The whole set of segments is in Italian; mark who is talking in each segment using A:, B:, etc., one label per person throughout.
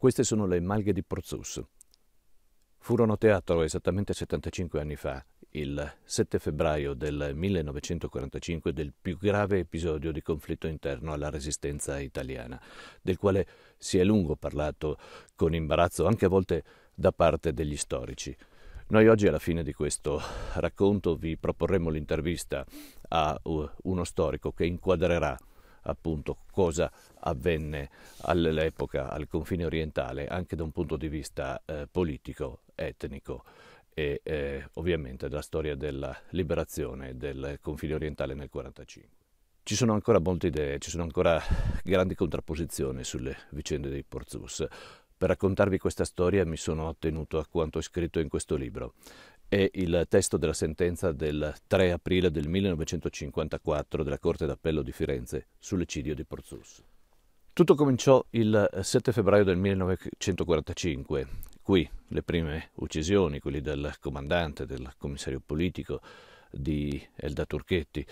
A: Queste sono le malghe di Porzus. Furono teatro esattamente 75 anni fa, il 7 febbraio del 1945, del più grave episodio di conflitto interno alla resistenza italiana, del quale si è lungo parlato con imbarazzo anche a volte da parte degli storici. Noi oggi alla fine di questo racconto vi proporremo l'intervista a uh, uno storico che inquadrerà appunto cosa avvenne all'epoca al confine orientale anche da un punto di vista eh, politico, etnico e eh, ovviamente della storia della liberazione del confine orientale nel 1945. Ci sono ancora molte idee, ci sono ancora grandi contrapposizioni sulle vicende dei Porzus. Per raccontarvi questa storia mi sono attenuto a quanto è scritto in questo libro è il testo della sentenza del 3 aprile del 1954 della Corte d'Appello di Firenze sull'eccidio di Porzus. Tutto cominciò il 7 febbraio del 1945. Qui le prime uccisioni, quelli del comandante, del commissario politico di Elda Turchetti.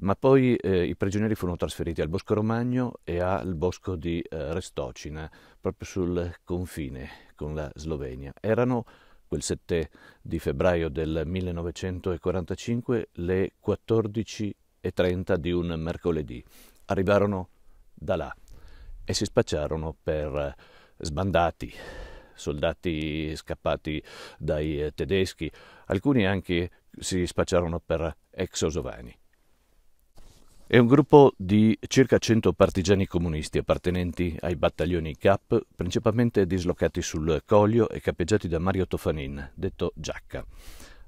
A: Ma poi eh, i prigionieri furono trasferiti al Bosco Romagno e al Bosco di eh, Restocina, proprio sul confine con la Slovenia. Erano quel 7 di febbraio del 1945, le 14.30 di un mercoledì. Arrivarono da là e si spacciarono per sbandati, soldati scappati dai tedeschi, alcuni anche si spacciarono per ex osovani. È un gruppo di circa 100 partigiani comunisti appartenenti ai battaglioni CAP, principalmente dislocati sul Coglio e capeggiati da Mario Tofanin, detto Giacca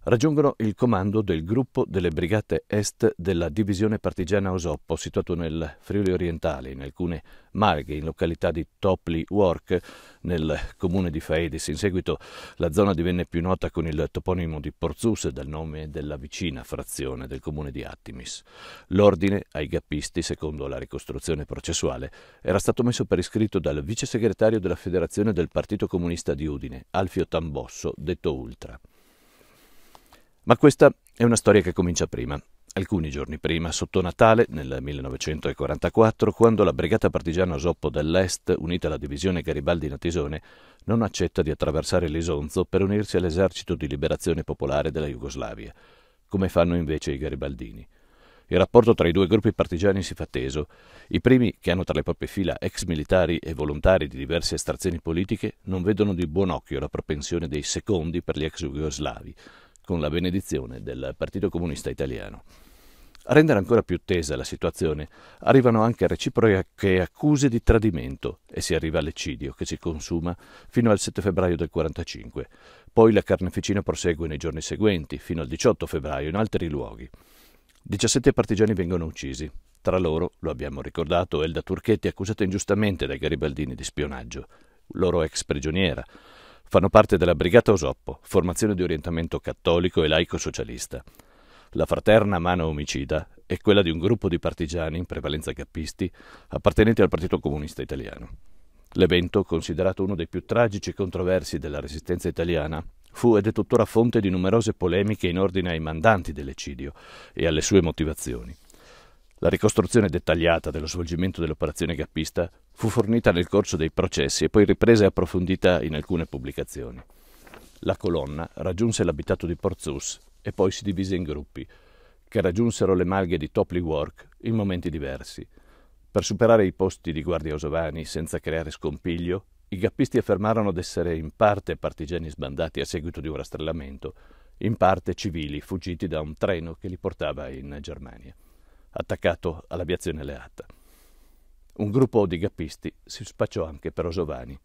A: raggiungono il comando del gruppo delle brigate est della divisione partigiana Osoppo, situato nel Friuli orientale, in alcune marghe, in località di Topli Work, nel comune di Faedis. In seguito la zona divenne più nota con il toponimo di Porzus, dal nome della vicina frazione del comune di Attimis. L'ordine ai gappisti, secondo la ricostruzione processuale, era stato messo per iscritto dal vice segretario della Federazione del Partito Comunista di Udine, Alfio Tambosso, detto Ultra. Ma questa è una storia che comincia prima. Alcuni giorni prima, sotto Natale, nel 1944, quando la brigata partigiana Osoppo dell'Est, unita alla divisione Garibaldi Natisone, non accetta di attraversare l'Isonzo per unirsi all'esercito di liberazione popolare della Jugoslavia, come fanno invece i garibaldini. Il rapporto tra i due gruppi partigiani si fa teso. I primi, che hanno tra le proprie fila ex militari e volontari di diverse estrazioni politiche, non vedono di buon occhio la propensione dei secondi per gli ex jugoslavi, con la benedizione del Partito Comunista Italiano. A rendere ancora più tesa la situazione arrivano anche reciproche accuse di tradimento e si arriva all'eccidio che si consuma fino al 7 febbraio del 45. Poi la carneficina prosegue nei giorni seguenti, fino al 18 febbraio, in altri luoghi. 17 partigiani vengono uccisi. Tra loro, lo abbiamo ricordato, Elda Turchetti accusata ingiustamente dai garibaldini di spionaggio, loro ex prigioniera, Fanno parte della Brigata Osoppo, formazione di orientamento cattolico e laico-socialista. La fraterna mano omicida è quella di un gruppo di partigiani, in prevalenza gappisti, appartenenti al Partito Comunista Italiano. L'evento, considerato uno dei più tragici e controversi della resistenza italiana, fu ed è tuttora fonte di numerose polemiche in ordine ai mandanti dell'eccidio e alle sue motivazioni. La ricostruzione dettagliata dello svolgimento dell'operazione gappista fu fornita nel corso dei processi e poi ripresa e approfondita in alcune pubblicazioni. La colonna raggiunse l'abitato di Porzus e poi si divise in gruppi, che raggiunsero le malghe di Topley Work in momenti diversi. Per superare i posti di guardia osovani senza creare scompiglio, i gappisti affermarono d'essere in parte partigiani sbandati a seguito di un rastrellamento, in parte civili fuggiti da un treno che li portava in Germania attaccato all'aviazione alleata. Un gruppo di gappisti si spacciò anche per Osovani.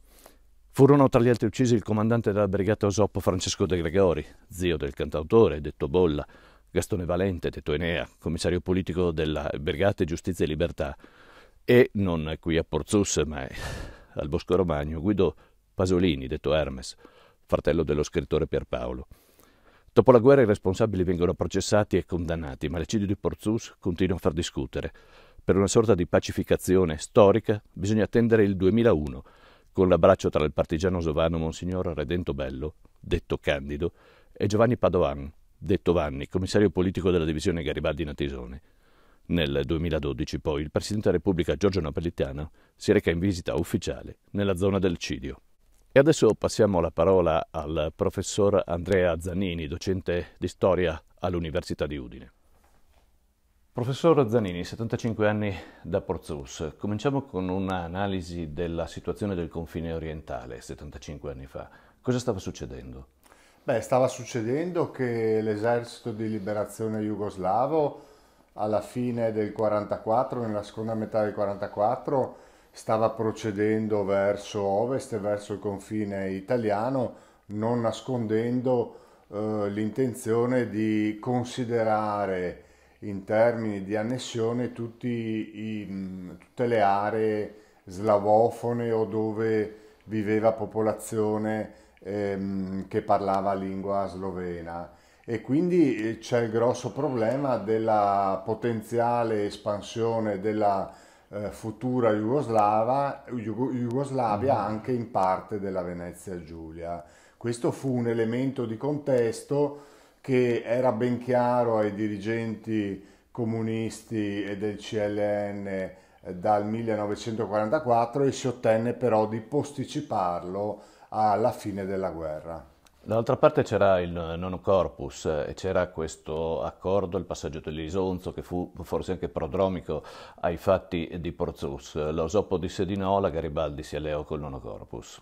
A: Furono tra gli altri uccisi il comandante della brigata Osoppo Francesco De Gregori, zio del cantautore, detto Bolla, Gastone Valente, detto Enea, commissario politico della brigata Giustizia e Libertà, e non qui a Porzus, ma al Bosco Romagno, Guido Pasolini, detto Hermes, fratello dello scrittore Pierpaolo. Dopo la guerra i responsabili vengono processati e condannati, ma l'eccidio di Porzus continua a far discutere. Per una sorta di pacificazione storica bisogna attendere il 2001, con l'abbraccio tra il partigiano sovano Monsignor Redento Bello, detto Candido, e Giovanni Padoan, detto Vanni, commissario politico della divisione Garibaldi in Attisone. Nel 2012 poi il Presidente della Repubblica Giorgio Napolitano si reca in visita ufficiale nella zona del Cidio. E adesso passiamo la parola al professor Andrea Zanini, docente di storia all'Università di Udine. Professor Zanini, 75 anni da Porzus. Cominciamo con un'analisi della situazione del confine orientale 75 anni fa. Cosa stava succedendo?
B: Beh, stava succedendo che l'esercito di liberazione jugoslavo alla fine del 1944, nella seconda metà del 1944, stava procedendo verso ovest, verso il confine italiano, non nascondendo eh, l'intenzione di considerare in termini di annessione i, mm, tutte le aree slavofone o dove viveva popolazione ehm, che parlava lingua slovena e quindi eh, c'è il grosso problema della potenziale espansione della eh, futura Jugoslava, Jugoslavia mm anche in parte della Venezia Giulia. Questo fu un elemento di contesto che era ben chiaro ai dirigenti comunisti e del CLN eh, dal 1944 e si ottenne però di posticiparlo alla fine della guerra.
A: Dall'altra parte c'era il nono corpus eh, e c'era questo accordo, il passaggio dell'Isonzo, che fu forse anche prodromico ai fatti di Porzus. L'Ausopo disse di no, la Garibaldi si alleò col nono corpus.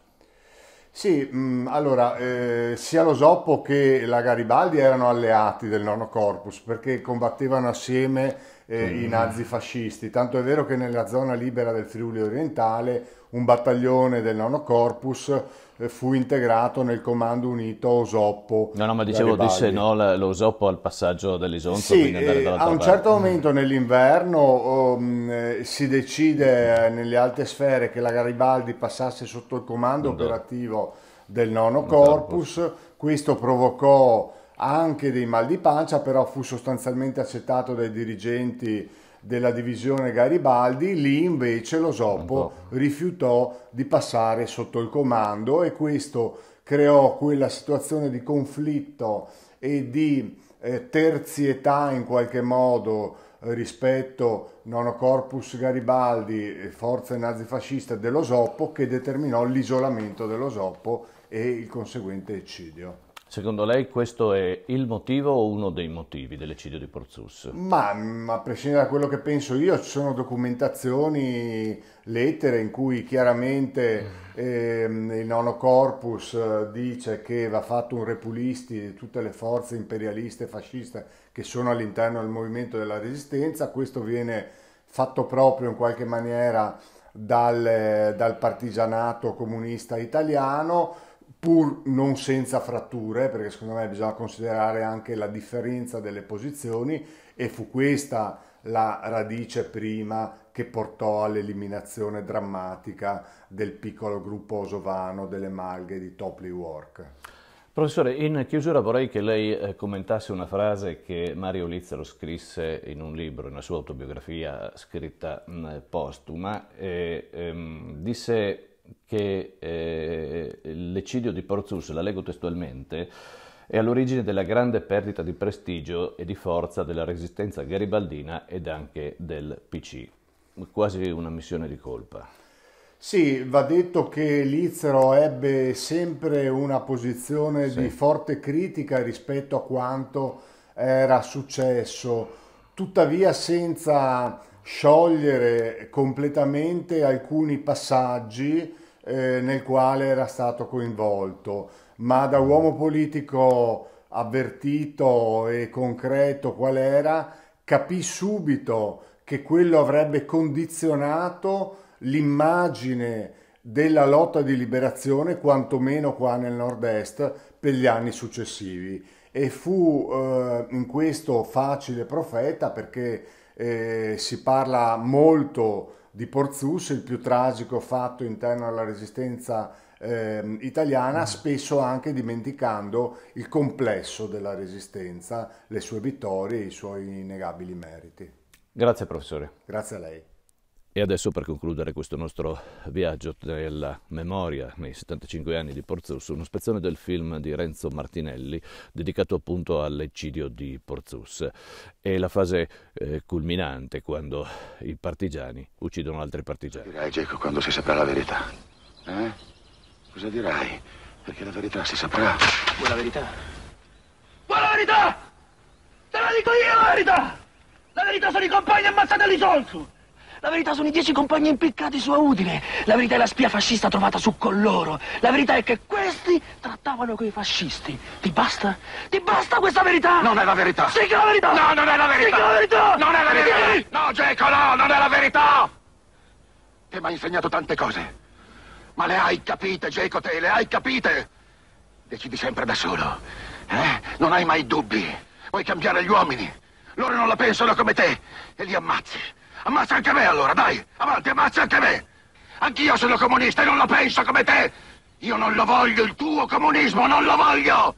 B: Sì, mh, mm, allora, eh, sia l'Osopo che la Garibaldi erano alleati del nono corpus perché combattevano assieme eh, i nazifascisti. Tanto è vero che nella zona libera del Friuli orientale un battaglione del nono corpus eh, fu integrato nel comando unito Osoppo.
A: No, no, ma dicevo disse no l'Osoppo al passaggio dell'Isonzo. Sì, eh, a un certo parte. Mm.
B: momento nell'inverno um, eh, si decide nelle alte sfere che la Garibaldi passasse sotto il comando Undo. operativo del nono corpus. corpus. Questo provocò anche dei mal di pancia, però fu sostanzialmente accettato dai dirigenti della divisione Garibaldi, lì invece lo Soppo rifiutò di passare sotto il comando e questo creò quella situazione di conflitto e di eh, terzietà in qualche modo eh, rispetto nono corpus Garibaldi e eh, forze nazifasciste dell'Osoppo che determinò l'isolamento dell'Osoppo e il conseguente eccidio.
A: Secondo lei questo è il motivo o uno dei motivi dell'eccidio di Porzus? Ma,
B: a prescindere da quello che penso io, ci sono documentazioni, lettere in cui chiaramente mm. ehm, il nono corpus eh, dice che va fatto un repulisti di tutte le forze imperialiste e fasciste che sono all'interno del movimento della resistenza, questo viene fatto proprio in qualche maniera dal, dal partigianato comunista italiano, pur non senza fratture, perché secondo me bisogna considerare anche la differenza delle posizioni e fu questa la radice prima che portò all'eliminazione drammatica del piccolo gruppo osovano delle malghe di Topley Work.
A: Professore, in chiusura vorrei che lei eh, commentasse una frase che Mario Lizzaro scrisse in un libro, nella sua autobiografia scritta eh, postuma, e, ehm, disse che eh, l'eccidio di Porzus, la leggo testualmente, è all'origine della grande perdita di prestigio e di forza della resistenza garibaldina ed anche del PC. Quasi una missione di colpa. Sì,
B: va detto che Lizero ebbe sempre una posizione sì. di forte critica rispetto a quanto era successo, tuttavia senza sciogliere completamente alcuni passaggi eh, nel quale era stato coinvolto, ma da uomo politico avvertito e concreto qual era, capì subito che quello avrebbe condizionato l'immagine della lotta di liberazione, quantomeno qua nel nord-est, per gli anni successivi. E fu eh, in questo facile profeta perché eh, si parla molto di Porzus, il più tragico fatto interno alla resistenza eh, italiana, mm. spesso anche dimenticando il complesso della resistenza, le sue vittorie e i suoi innegabili meriti.
A: Grazie professore. Grazie a lei. E adesso per concludere questo nostro viaggio nella memoria nei 75 anni di Porzus, uno spezzone del film di Renzo Martinelli dedicato appunto all'eccidio di Porzus. È la fase eh, culminante quando i partigiani uccidono altri partigiani. Cosa dirai, Jacob, quando si saprà la verità? Eh? Cosa dirai? Perché la verità si saprà. Vuoi la verità?
B: Vuoi la verità! Te la dico io la verità! La verità sono i compagni ammazzati all'isolto! La verità sono i dieci compagni impiccati su Udine. La verità è la spia fascista trovata su con loro. La verità è che questi trattavano coi fascisti. Ti basta? Ti basta questa verità? Non è la verità. Sì che è la verità. No, non è la verità. Sì che è la verità. Non è la verità. No, Jacob, no, non è la verità. Te mi hai insegnato tante cose. Ma le hai capite, Jacob, te le hai capite. Decidi sempre da solo. Eh? Non hai mai dubbi. Vuoi cambiare gli uomini. Loro non la pensano come te e li ammazzi. Ammazza anche me allora, dai! Avanti, ammazza anche me! Anch'io sono
A: comunista e non la penso come te! Io non lo voglio, il tuo comunismo, non lo voglio!